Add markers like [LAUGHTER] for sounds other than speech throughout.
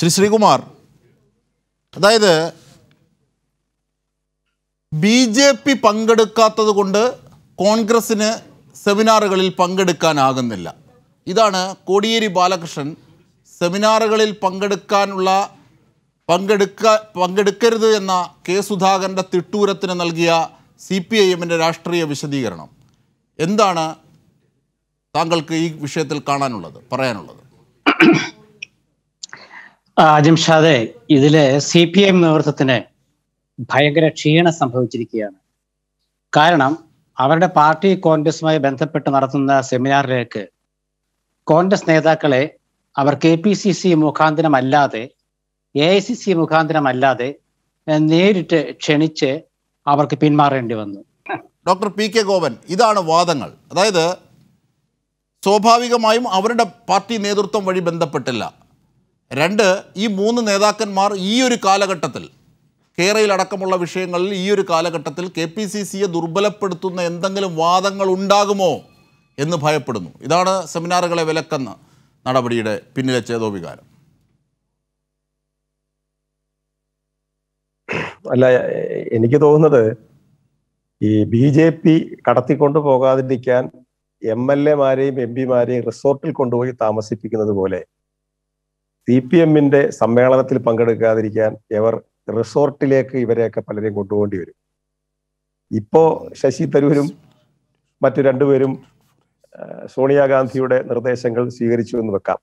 ശ്രീ ശ്രീകുമാർ അതായത് B J P പങ്കെടുക്കാത്തത് കൊണ്ട് കോൺഗ്രസ്സിന് സെമിനാറുകളിൽ പങ്കെടുക്കാനാകുന്നില്ല ഇതാണ് കോടിയേരി ബാലകൃഷ്ണൻ സെമിനാറുകളിൽ പങ്കെടുക്കാനുള്ള പങ്കെടുക്ക പങ്കെടുക്കരുത് എന്ന കെ സുധാകരൻ്റെ തിട്ടൂരത്തിന് നൽകിയ സി പി ഐ എമ്മിൻ്റെ രാഷ്ട്രീയ വിശദീകരണം എന്താണ് താങ്കൾക്ക് ഈ വിഷയത്തിൽ കാണാനുള്ളത് പറയാനുള്ളത് [COUGHS] ആജംഷാദെ ഇതിലെ സി പി എം നേതൃത്വത്തിന് ഭയങ്കര ക്ഷീണം സംഭവിച്ചിരിക്കുകയാണ് കാരണം അവരുടെ പാർട്ടി കോൺഗ്രസുമായി ബന്ധപ്പെട്ട് നടത്തുന്ന സെമിനാറിലേക്ക് കോൺഗ്രസ് നേതാക്കളെ അവർ കെ പി സി സി മുഖാന്തരമല്ലാതെ എ ഐ സി സി മുഖാന്തരമല്ലാതെ നേരിട്ട് ക്ഷണിച്ച് അവർക്ക് പിന്മാറേണ്ടി വന്നു ഡോക്ടർ പി കെ ഗോപൻ ഇതാണ് വാദങ്ങൾ അതായത് സ്വാഭാവികമായും അവരുടെ പാർട്ടി നേതൃത്വം വഴി ബന്ധപ്പെട്ടില്ല രണ്ട് ഈ മൂന്ന് നേതാക്കന്മാർ ഈ ഒരു കാലഘട്ടത്തിൽ കേരളയിലടക്കമുള്ള വിഷയങ്ങളിൽ ഈ ഒരു കാലഘട്ടത്തിൽ കെ പി സി സിയെ ദുർബലപ്പെടുത്തുന്ന എന്തെങ്കിലും വാദങ്ങൾ ഉണ്ടാകുമോ എന്ന് ഭയപ്പെടുന്നു ഇതാണ് സെമിനാറുകളെ വിലക്കുന്ന നടപടിയുടെ പിന്നിലെ ചേതോവികാരം അല്ല എനിക്ക് തോന്നുന്നത് ഈ ബി ജെ പി കടത്തിക്കൊണ്ടു പോകാതിരിക്കാൻ എം എൽ എമാരെയും എം പിമാരെയും റിസോർട്ടിൽ കൊണ്ടുപോയി താമസിപ്പിക്കുന്നത് പോലെ സി പി എമ്മിന്റെ സമ്മേളനത്തിൽ പങ്കെടുക്കാതിരിക്കാൻ ഇവർ റിസോർട്ടിലേക്ക് ഇവരെയൊക്കെ പലരെയും കൊണ്ടുപോകേണ്ടി വരും ഇപ്പോ ശശി തരൂരും മറ്റു രണ്ടുപേരും സോണിയാഗാന്ധിയുടെ നിർദ്ദേശങ്ങൾ സ്വീകരിച്ചു എന്ന് വെക്കാം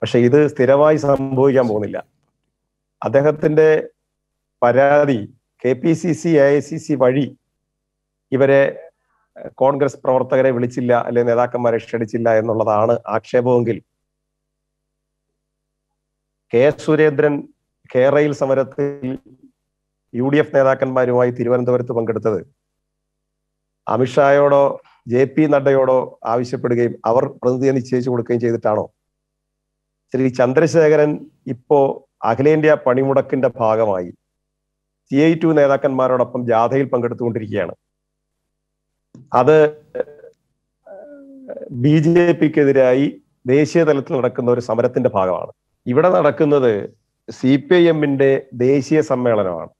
പക്ഷെ ഇത് സ്ഥിരമായി സംഭവിക്കാൻ പോകുന്നില്ല അദ്ദേഹത്തിന്റെ പരാതി K P C C A I C C വഴി ഇവരെ കോൺഗ്രസ് പ്രവർത്തകരെ വിളിച്ചില്ല അല്ലെ നേതാക്കന്മാരെ ക്ഷണിച്ചില്ല എന്നുള്ളതാണ് ആക്ഷേപമെങ്കിൽ കെ എസ് സുരേന്ദ്രൻ കേരയിൽ സമരത്തിൽ യു ഡി എഫ് നേതാക്കന്മാരുമായി തിരുവനന്തപുരത്ത് പങ്കെടുത്തത് അമിത്ഷായോടോ ജെ പി നഡ്ഡയോടോ ആവശ്യപ്പെടുകയും അവർ പ്രതിനിധിയെ നിശ്ചയിച്ചു കൊടുക്കുകയും ചെയ്തിട്ടാണോ ശ്രീ ചന്ദ്രശേഖരൻ ഇപ്പോ അഖിലേന്ത്യാ പണിമുടക്കിന്റെ ഭാഗമായി സി ഐ ടു നേതാക്കന്മാരോടൊപ്പം ജാഥയിൽ പങ്കെടുത്തുകൊണ്ടിരിക്കുകയാണ് അത് ബി ജെ പിക്കെതിരായി ദേശീയ തലത്തിൽ നടക്കുന്ന ഒരു സമരത്തിന്റെ ഭാഗമാണ് ഇവിടെ നടക്കുന്നത് സി പി ഐ എമ്മിന്റെ ദേശീയ സമ്മേളനമാണ്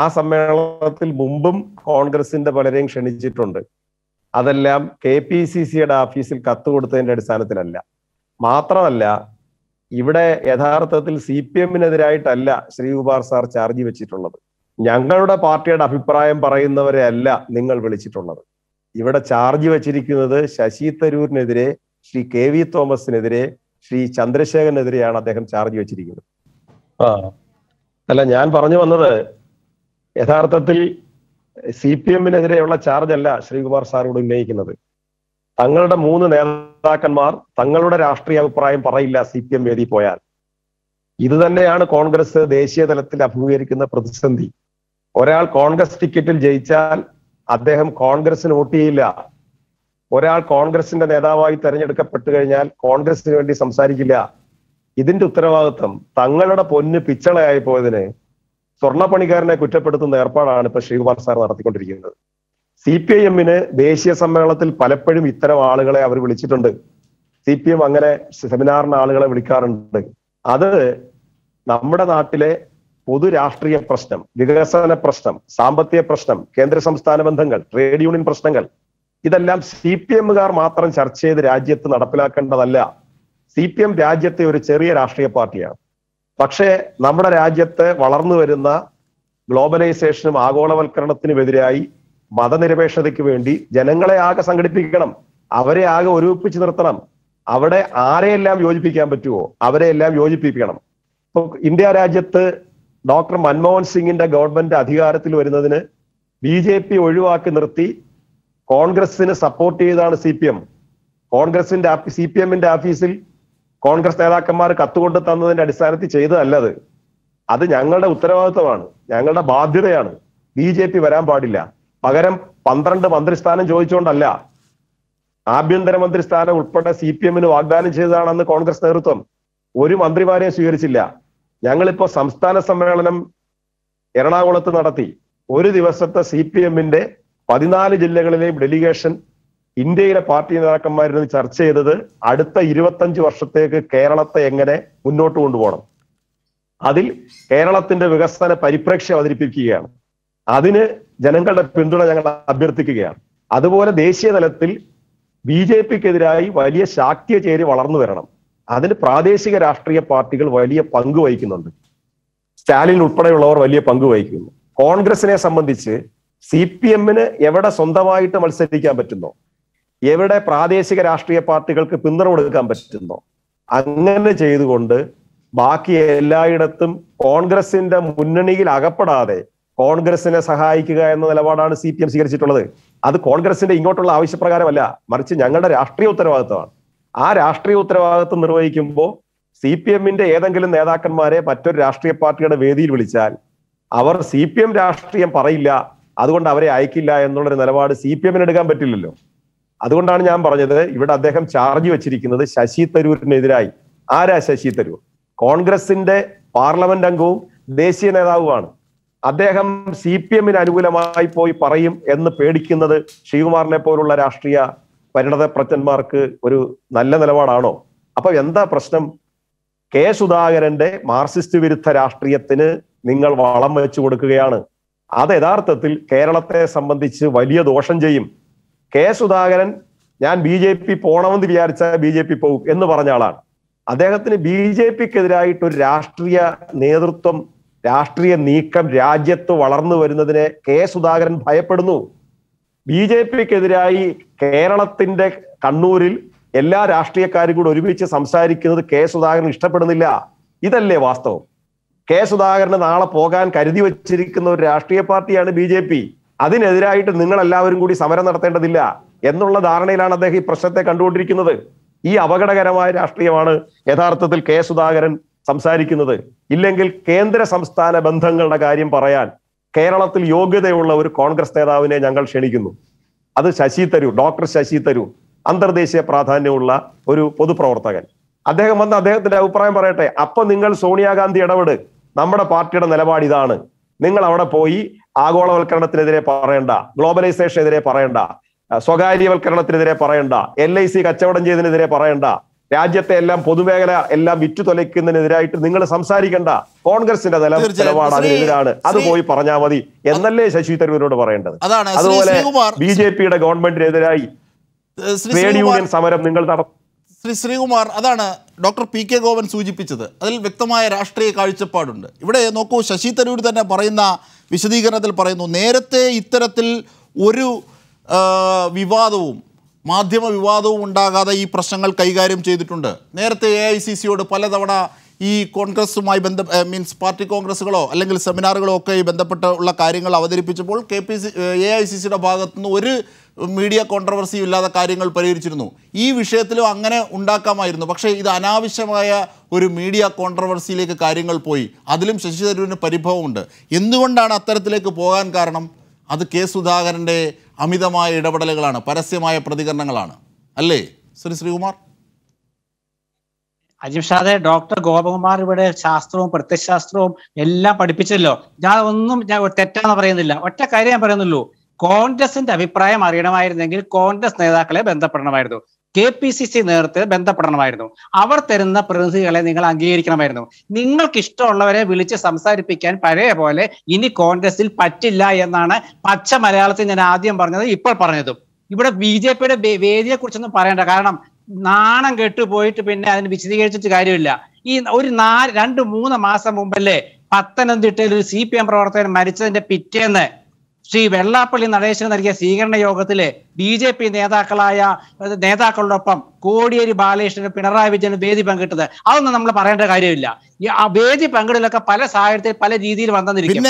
ആ സമ്മേളനത്തിൽ മുമ്പും കോൺഗ്രസിന്റെ പലരെയും ക്ഷണിച്ചിട്ടുണ്ട് അതെല്ലാം കെ പി സി സിയുടെ ഓഫീസിൽ കത്ത് കൊടുത്തതിന്റെ അടിസ്ഥാനത്തിലല്ല മാത്രമല്ല ഇവിടെ യഥാർത്ഥത്തിൽ സി പി എമ്മിനെതിരായിട്ടല്ല ശ്രീകുമാർ സാർ ചാർജ് വെച്ചിട്ടുള്ളത് ഞങ്ങളുടെ പാർട്ടിയുടെ അഭിപ്രായം പറയുന്നവരെ അല്ല നിങ്ങൾ വിളിച്ചിട്ടുള്ളത് ഇവിടെ ചാർജ് വെച്ചിരിക്കുന്നത് ശശി തരൂരിനെതിരെ ശ്രീ കെ വി തോമസിനെതിരെ ശ്രീ ചന്ദ്രശേഖരനെതിരെയാണ് അദ്ദേഹം ചാർജ് വെച്ചിരിക്കുന്നത് ആ അല്ല ഞാൻ പറഞ്ഞു വന്നത് യഥാർത്ഥത്തിൽ സി പി എമ്മിനെതിരെയുള്ള ചാർജ് അല്ല ശ്രീകുമാർ സാറോട് ഉന്നയിക്കുന്നത് തങ്ങളുടെ മൂന്ന് നേതാക്കന്മാർ തങ്ങളുടെ രാഷ്ട്രീയ അഭിപ്രായം പറയില്ല സി പി എം വേദി പോയാൽ ഇത് തന്നെയാണ് കോൺഗ്രസ് ദേശീയ തലത്തിൽ അഭിമുഖീകരിക്കുന്ന പ്രതിസന്ധി ഒരാൾ കോൺഗ്രസ് ടിക്കറ്റിൽ ജയിച്ചാൽ അദ്ദേഹം കോൺഗ്രസിന് വോട്ട് ചെയ്യില്ല ഒരാൾ കോൺഗ്രസിന്റെ നേതാവായി തെരഞ്ഞെടുക്കപ്പെട്ടു കഴിഞ്ഞാൽ കോൺഗ്രസിന് വേണ്ടി സംസാരിക്കില്ല ഇതിന്റെ ഉത്തരവാദിത്വം തങ്ങളുടെ പൊന്ന് പിച്ചളയായി പോയതിന് സ്വർണ്ണപ്പണിക്കാരനെ കുറ്റപ്പെടുത്തുന്ന ഏർപ്പാടാണ് ഇപ്പൊ ശ്രീകുമാർ സാർ നടത്തിക്കൊണ്ടിരിക്കുന്നത് സി പി ഐ എമ്മിന് ദേശീയ സമ്മേളനത്തിൽ പലപ്പോഴും ഇത്തരം ആളുകളെ അവർ വിളിച്ചിട്ടുണ്ട് സി പി എം അങ്ങനെ സെമിനാറിന് ആളുകളെ വിളിക്കാറുണ്ട് അത് നമ്മുടെ നാട്ടിലെ പൊതു രാഷ്ട്രീയ പ്രശ്നം വികസന പ്രശ്നം സാമ്പത്തിക പ്രശ്നം കേന്ദ്ര സംസ്ഥാന ബന്ധങ്ങൾ ട്രേഡ് യൂണിയൻ പ്രശ്നങ്ങൾ ഇതെല്ലാം സി പി എമ്മുകാർ മാത്രം ചർച്ച ചെയ്ത് രാജ്യത്ത് നടപ്പിലാക്കേണ്ടതല്ല സി പി എം രാജ്യത്തെ ഒരു ചെറിയ രാഷ്ട്രീയ പാർട്ടിയാണ് പക്ഷേ നമ്മുടെ രാജ്യത്ത് വളർന്നു വരുന്ന ഗ്ലോബലൈസേഷനും ആഗോളവൽക്കരണത്തിനുമെതിരായി മതനിരപേക്ഷതയ്ക്ക് വേണ്ടി ജനങ്ങളെ ആകെ സംഘടിപ്പിക്കണം അവരെ ആകെ ഒരുമിപ്പിച്ച് നിർത്തണം അവിടെ ആരെയെല്ലാം യോജിപ്പിക്കാൻ പറ്റുമോ അവരെയെല്ലാം യോജിപ്പിക്കണം ഇപ്പോൾ ഇന്ത്യ രാജ്യത്ത് ഡോക്ടർ മൻമോഹൻ സിംഗിന്റെ ഗവൺമെന്റ് അധികാരത്തിൽ വരുന്നതിന് ബി ജെ പി ഒഴിവാക്കി നിർത്തി കോൺഗ്രസിന് സപ്പോർട്ട് ചെയ്താണ് സി പി എം കോൺഗ്രസിന്റെ സി പി എമ്മിന്റെ ആഫീസിൽ കോൺഗ്രസ് നേതാക്കന്മാർ കത്തുകൊണ്ട് തന്നതിന്റെ അടിസ്ഥാനത്തിൽ ചെയ്തതല്ല അത് അത് ഞങ്ങളുടെ ഉത്തരവാദിത്തമാണ് ഞങ്ങളുടെ ബാധ്യതയാണ് ബി ജെ പി വരാൻ പാടില്ല പകരം പന്ത്രണ്ട് മന്ത്രിസ്ഥാനം ചോദിച്ചുകൊണ്ടല്ല ആഭ്യന്തരമന്ത്രി സ്ഥാനം ഉൾപ്പെടെ സി പി എമ്മിന് വാഗ്ദാനം ചെയ്തതാണെന്ന് കോൺഗ്രസ് നേതൃത്വം ഒരു മന്ത്രിമാരെയും സ്വീകരിച്ചില്ല ഞങ്ങളിപ്പോ സംസ്ഥാന സമ്മേളനം എറണാകുളത്ത് നടത്തി ഒരു ദിവസത്തെ സി പി എമ്മിന്റെ പതിനാല് ജില്ലകളിലെ ഡെലിഗേഷൻ ഇന്ത്യയിലെ പാർട്ടി നേതാക്കന്മാരിൽ ചർച്ച ചെയ്തത് അടുത്ത ഇരുപത്തഞ്ച് വർഷത്തേക്ക് കേരളത്തെ എങ്ങനെ മുന്നോട്ട് കൊണ്ടുപോകണം അതിൽ കേരളത്തിന്റെ വികസന പരിപ്രേക്ഷ്യം അവതരിപ്പിക്കുകയാണ് അതിന് ജനങ്ങളുടെ പിന്തുണ ഞങ്ങൾ അഭ്യർത്ഥിക്കുകയാണ് അതുപോലെ ദേശീയ തലത്തിൽ ബി ജെ പിക്കെതിരായി വലിയ ശാക്തിയ ചേരി വളർന്നു വരണം അതിന് പ്രാദേശിക രാഷ്ട്രീയ പാർട്ടികൾ വലിയ പങ്ക് വഹിക്കുന്നുണ്ട് സ്റ്റാലിൻ ഉൾപ്പെടെയുള്ളവർ വലിയ പങ്ക് വഹിക്കുന്നു കോൺഗ്രസിനെ സംബന്ധിച്ച് സി പി എമ്മിന് എവിടെ സ്വന്തമായിട്ട് മത്സരിക്കാൻ പറ്റുന്നോ എവിടെ പ്രാദേശിക രാഷ്ട്രീയ പാർട്ടികൾക്ക് പിന്തുണ കൊടുക്കാൻ പറ്റുന്നോ അങ്ങനെ ചെയ്തുകൊണ്ട് ബാക്കി എല്ലായിടത്തും കോൺഗ്രസിന്റെ മുന്നണിയിൽ അകപ്പെടാതെ കോൺഗ്രസിനെ സഹായിക്കുക എന്ന നിലപാടാണ് സി പി എം സ്വീകരിച്ചിട്ടുള്ളത് അത് കോൺഗ്രസിന്റെ ഇങ്ങോട്ടുള്ള ആവശ്യപ്രകാരമല്ല മറിച്ച് ഞങ്ങളുടെ രാഷ്ട്രീയ ഉത്തരവാദിത്തമാണ് ആ രാഷ്ട്രീയ ഉത്തരവാദിത്വം നിർവഹിക്കുമ്പോൾ സി പി എമ്മിന്റെ ഏതെങ്കിലും നേതാക്കന്മാരെ മറ്റൊരു രാഷ്ട്രീയ പാർട്ടിയുടെ വേദിയിൽ വിളിച്ചാൽ അവർ സി പി എം രാഷ്ട്രീയം പറയില്ല അതുകൊണ്ട് അവരെ അയക്കില്ല എന്നുള്ളൊരു നിലപാട് സി പി എമ്മിന് എടുക്കാൻ പറ്റില്ലല്ലോ അതുകൊണ്ടാണ് ഞാൻ പറഞ്ഞത് ഇവിടെ അദ്ദേഹം ചാർജ് വെച്ചിരിക്കുന്നത് ശശി തരൂരിനെതിരായി ആരാ ശശി തരൂർ കോൺഗ്രസിന്റെ പാർലമെന്റ് അംഗവും ദേശീയ നേതാവുമാണ് അദ്ദേഹം സി പി എമ്മിന് അനുകൂലമായി പോയി പറയും എന്ന് പേടിക്കുന്നത് ശ്രീകുമാറിനെ പോലുള്ള രാഷ്ട്രീയ പരിണത പ്രജന്മാർക്ക് ഒരു നല്ല നിലപാടാണോ അപ്പൊ എന്താ പ്രശ്നം കെ സുധാകരന്റെ മാർസിസ്റ്റ് വിരുദ്ധ രാഷ്ട്രീയത്തിന് നിങ്ങൾ വളം വെച്ചു കൊടുക്കുകയാണ് അത് യഥാർത്ഥത്തിൽ കേരളത്തെ സംബന്ധിച്ച് വലിയ ദോഷം ചെയ്യും കെ സുധാകരൻ ഞാൻ ബി ജെ പി പോണമെന്ന് വിചാരിച്ച ബി ജെ പി പോകും എന്ന് പറഞ്ഞ ആളാണ് അദ്ദേഹത്തിന് ബി ജെ പിക്കെതിരായിട്ട് ഒരു രാഷ്ട്രീയ നേതൃത്വം രാഷ്ട്രീയ നീക്കം രാജ്യത്ത് വളർന്നു വരുന്നതിനെ കെ സുധാകരൻ ഭയപ്പെടുന്നു ബി ജെ പിക്കെതിരായി കേരളത്തിന്റെ കണ്ണൂരിൽ എല്ലാ രാഷ്ട്രീയക്കാരും കൂടെ ഒരുമിച്ച് സംസാരിക്കുന്നത് കെ സുധാകരൻ ഇഷ്ടപ്പെടുന്നില്ല ഇതല്ലേ വാസ്തവം കെ സുധാകരന് നാളെ പോകാൻ കരുതി വച്ചിരിക്കുന്ന ഒരു രാഷ്ട്രീയ പാർട്ടിയാണ് ബി ജെ പി അതിനെതിരായിട്ട് നിങ്ങൾ എല്ലാവരും കൂടി സമരം നടത്തേണ്ടതില്ല എന്നുള്ള ധാരണയിലാണ് അദ്ദേഹം ഈ പ്രശ്നത്തെ കണ്ടുകൊണ്ടിരിക്കുന്നത് ഈ അപകടകരമായ രാഷ്ട്രീയമാണ് യഥാർത്ഥത്തിൽ കെ സുധാകരൻ സംസാരിക്കുന്നത് ഇല്ലെങ്കിൽ കേന്ദ്ര സംസ്ഥാന ബന്ധങ്ങളുടെ കാര്യം പറയാൻ കേരളത്തിൽ യോഗ്യതയുള്ള ഒരു കോൺഗ്രസ് നേതാവിനെ ഞങ്ങൾ ക്ഷണിക്കുന്നു അത് ശശി തരൂർ ഡോക്ടർ ശശി തരൂർ അന്തർദേശീയ പ്രാധാന്യമുള്ള ഒരു പൊതുപ്രവർത്തകൻ അദ്ദേഹം വന്ന് അദ്ദേഹത്തിന്റെ അഭിപ്രായം പറയട്ടെ അപ്പൊ നിങ്ങൾ സോണിയാഗാന്ധി ഇടപെട് നമ്മുടെ പാർട്ടിയുടെ നിലപാട് ഇതാണ് നിങ്ങൾ അവിടെ പോയി ആഗോളവൽക്കരണത്തിനെതിരെ പറയണ്ട എതിരെ പറയണ്ട സ്വകാര്യവൽക്കരണത്തിനെതിരെ പറയണ്ട എൽ ഐ സി കച്ചവടം ചെയ്തതിനെതിരെ പറയണ്ട രാജ്യത്തെ എല്ലാം പൊതുമേഖല എല്ലാം വിറ്റുതൊലയ്ക്കുന്നതിനെതിരായിട്ട് നിങ്ങൾ സംസാരിക്കണ്ട കോൺഗ്രസിന്റെ നില നിലപാട് അതിനെതിരാണ് അത് പോയി പറഞ്ഞാൽ മതി എന്നല്ലേ ശശി തരൂരിനോട് പറയേണ്ടത് അതുപോലെ ബി ജെ പിയുടെ ഗവൺമെന്റിനെതിരായി ട്രേഡ് യൂണിയൻ സമരം നിങ്ങൾ നടത്തും ശ്രീ ശ്രീകുമാർ അതാണ് ഡോക്ടർ പി കെ ഗോവൻ സൂചിപ്പിച്ചത് അതിൽ വ്യക്തമായ രാഷ്ട്രീയ കാഴ്ചപ്പാടുണ്ട് ഇവിടെ നോക്കൂ ശശി തരൂർ തന്നെ പറയുന്ന വിശദീകരണത്തിൽ പറയുന്നു നേരത്തെ ഇത്തരത്തിൽ ഒരു വിവാദവും മാധ്യമ വിവാദവും ഉണ്ടാകാതെ ഈ പ്രശ്നങ്ങൾ കൈകാര്യം ചെയ്തിട്ടുണ്ട് നേരത്തെ എ ഐ സി സിയോട് പലതവണ ഈ കോൺഗ്രസുമായി ബന്ധ മീൻസ് പാർട്ടി കോൺഗ്രസ്സുകളോ അല്ലെങ്കിൽ സെമിനാറുകളോ ഒക്കെ ബന്ധപ്പെട്ട ഉള്ള കാര്യങ്ങൾ അവതരിപ്പിച്ചപ്പോൾ K P C A I C സിയുടെ ഭാഗത്തുനിന്ന് ഒരു മീഡിയ കോൺട്രവേഴ്സിയും ഇല്ലാതെ കാര്യങ്ങൾ പരിഹരിച്ചിരുന്നു ഈ വിഷയത്തിലും അങ്ങനെ ഉണ്ടാക്കാമായിരുന്നു പക്ഷേ ഇത് അനാവശ്യമായ ഒരു മീഡിയ കോൺട്രവേഴ്സിയിലേക്ക് കാര്യങ്ങൾ പോയി അതിലും ശശി തരൂരിന് പരിഭവമുണ്ട് എന്തുകൊണ്ടാണ് അത്തരത്തിലേക്ക് പോകാൻ കാരണം അത് കെ സുധാകരൻ്റെ അമിതമായ ഇടപെടലുകളാണ് പരസ്യമായ പ്രതികരണങ്ങളാണ് അല്ലേ ശ്രീ ശ്രീകുമാർ അജിംഷാദെ ഡോക്ടർ ഗോപകുമാർ ഇവിടെ ശാസ്ത്രവും പ്രത്യശാസ്ത്രവും എല്ലാം പഠിപ്പിച്ചല്ലോ ഞാൻ ഒന്നും ഞാൻ തെറ്റാന്ന് പറയുന്നില്ല ഒറ്റ കാര്യം ഞാൻ പറയുന്നുള്ളൂ കോൺഗ്രസിന്റെ അഭിപ്രായം അറിയണമായിരുന്നെങ്കിൽ കോൺഗ്രസ് നേതാക്കളെ ബന്ധപ്പെടണമായിരുന്നു കെ പി സി സി നേതൃത്വത്തെ ബന്ധപ്പെടണമായിരുന്നു അവർ തരുന്ന പ്രതിനിധികളെ നിങ്ങൾ അംഗീകരിക്കണമായിരുന്നു നിങ്ങൾക്ക് ഇഷ്ടമുള്ളവരെ വിളിച്ച് സംസാരിപ്പിക്കാൻ പഴയ പോലെ ഇനി കോൺഗ്രസിൽ പറ്റില്ല എന്നാണ് പച്ച മലയാളത്തിൽ ഞാൻ ആദ്യം പറഞ്ഞത് ഇപ്പോൾ പറഞ്ഞതും ഇവിടെ ബി ജെ പിയുടെ വേദിയെ കുറിച്ചൊന്നും പറയണ്ട കാരണം നാണം കെട്ടുപോയിട്ട് പിന്നെ അതിന് വിശദീകരിച്ചിട്ട് കാര്യമില്ല ഈ ഒരു നാല് രണ്ട് മൂന്ന് മാസം മുമ്പല്ലേ പത്തനംതിട്ടയിൽ ഒരു സി പി എം പ്രവർത്തകൻ മരിച്ചതിന്റെ പിറ്റേന്ന് ശ്രീ വെള്ളാപ്പള്ളി നടേശന് നൽകിയ സ്വീകരണ യോഗത്തിൽ ബി ജെ പി നേതാക്കളായ നേതാക്കളോടൊപ്പം കോടിയേരി ബാലകൃഷ്ണന് പിണറായി വിജയന് വേദി പങ്കിട്ടത് അതൊന്നും നമ്മൾ പറയേണ്ട കാര്യമില്ല ആ വേദി പങ്കിടലൊക്കെ പല സാഹചര്യത്തിൽ പല രീതിയിൽ വന്നിരിക്കും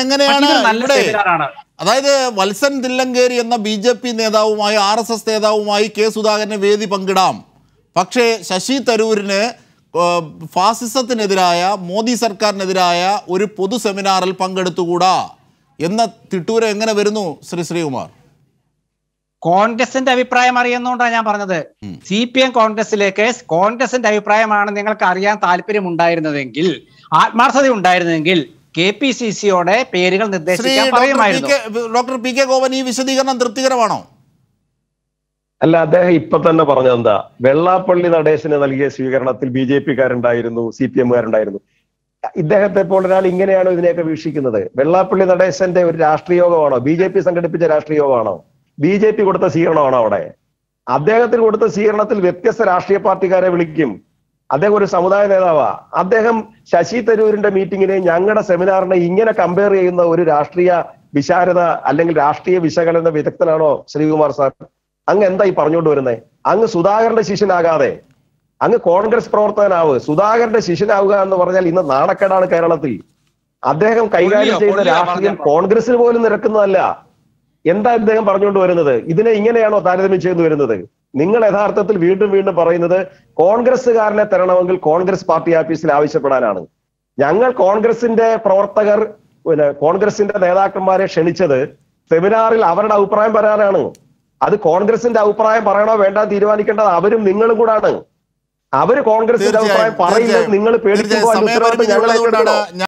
അതായത് വത്സൻ തില്ലങ്കേരി എന്ന ബി ജെ പി നേതാവുമായി ആർ എസ് എസ് നേതാവുമായി കെ സുധാകരന് വേദി പങ്കിടാം പക്ഷേ ശശി തരൂരിന് ഫാസിസത്തിനെതിരായ മോദി സർക്കാരിനെതിരായ ഒരു പൊതു സെമിനാറിൽ പങ്കെടുത്തുകൂടാ എന്ന തിട്ടൂര എങ്ങനെ വരുന്നു ശ്രീ ശ്രീകുമാർ കോൺഗ്രസിന്റെ അഭിപ്രായം അറിയുന്നതുകൊണ്ടാണ് ഞാൻ പറഞ്ഞത് സി പി എം കോൺഗ്രസിലേക്ക് കോൺഗ്രസിന്റെ അഭിപ്രായമാണ് നിങ്ങൾക്ക് അറിയാൻ താല്പര്യം ഉണ്ടായിരുന്നതെങ്കിൽ ആത്മാർത്ഥത ഉണ്ടായിരുന്നെങ്കിൽ കെ പി സി സിയോടെ പേരുകൾ നിർദ്ദേശിക്കാൻ പറയുമായിരുന്നു ഡോക്ടർ ഈ തൃപ്തികരമാണോ അല്ല അദ്ദേഹം ഇപ്പൊ തന്നെ പറഞ്ഞതെന്താ വെള്ളാപ്പള്ളി നടേശന് നൽകിയ സ്വീകരണത്തിൽ ബി ജെ കാരുണ്ടായിരുന്നു സി പി എമ്മുകാരുണ്ടായിരുന്നു ഇദ്ദേഹത്തെ പോലൊരാൾ ഇങ്ങനെയാണോ ഇതിനെയൊക്കെ വീക്ഷിക്കുന്നത് വെള്ളാപ്പള്ളി നടേശന്റെ ഒരു രാഷ്ട്രീയ യോഗമാണോ ബി ജെ പി സംഘടിപ്പിച്ച രാഷ്ട്രീയ യോഗമാണോ ബി ജെ പി കൊടുത്ത സ്വീകരണമാണോ അവിടെ അദ്ദേഹത്തിന് കൊടുത്ത സ്വീകരണത്തിൽ വ്യത്യസ്ത രാഷ്ട്രീയ പാർട്ടിക്കാരെ വിളിക്കും അദ്ദേഹം ഒരു സമുദായ നേതാവാ അദ്ദേഹം ശശി തരൂരിന്റെ മീറ്റിങ്ങിനെ ഞങ്ങളുടെ സെമിനാറിനെ ഇങ്ങനെ കമ്പയർ ചെയ്യുന്ന ഒരു രാഷ്ട്രീയ വിശാരത അല്ലെങ്കിൽ രാഷ്ട്രീയ വിശകലന വിദഗ്ധനാണോ ശ്രീകുമാർ സാർ അങ്ങ് എന്താ ഈ പറഞ്ഞുകൊണ്ട് വരുന്നത് അങ്ങ് സുധാകരന്റെ ശിഷ്യനാകാതെ അങ്ങ് കോൺഗ്രസ് പ്രവർത്തകനാവ് സുധാകരന്റെ ശിഷ്യനാവുക എന്ന് പറഞ്ഞാൽ ഇന്ന് നാണക്കേടാണ് കേരളത്തിൽ അദ്ദേഹം കൈകാര്യം ചെയ്യുന്ന രാഷ്ട്രീയം കോൺഗ്രസിന് പോലും നിരക്കുന്നതല്ല എന്താ അദ്ദേഹം പറഞ്ഞുകൊണ്ട് വരുന്നത് ഇതിനെ ഇങ്ങനെയാണോ താരതമ്യം ചെയ്തു വരുന്നത് നിങ്ങൾ യഥാർത്ഥത്തിൽ വീണ്ടും വീണ്ടും പറയുന്നത് കോൺഗ്രസ്സുകാരനെ തരണമെങ്കിൽ കോൺഗ്രസ് പാർട്ടി ഓഫീസിൽ ആവശ്യപ്പെടാനാണ് ഞങ്ങൾ കോൺഗ്രസിന്റെ പ്രവർത്തകർ പിന്നെ കോൺഗ്രസിന്റെ നേതാക്കന്മാരെ ക്ഷണിച്ചത് സെമിനാറിൽ അവരുടെ അഭിപ്രായം പറയാനാണ് അത് കോൺഗ്രസിന്റെ അഭിപ്രായം പറയണോ വേണ്ട തീരുമാനിക്കേണ്ടത് അവരും നിങ്ങളും കൂടാണ് അവര് കോൺഗ്രസിന്റെ അഭിപ്രായം പറയുന്നത് നിങ്ങൾ പേടിക്കുമ്പോൾ ഞങ്ങൾ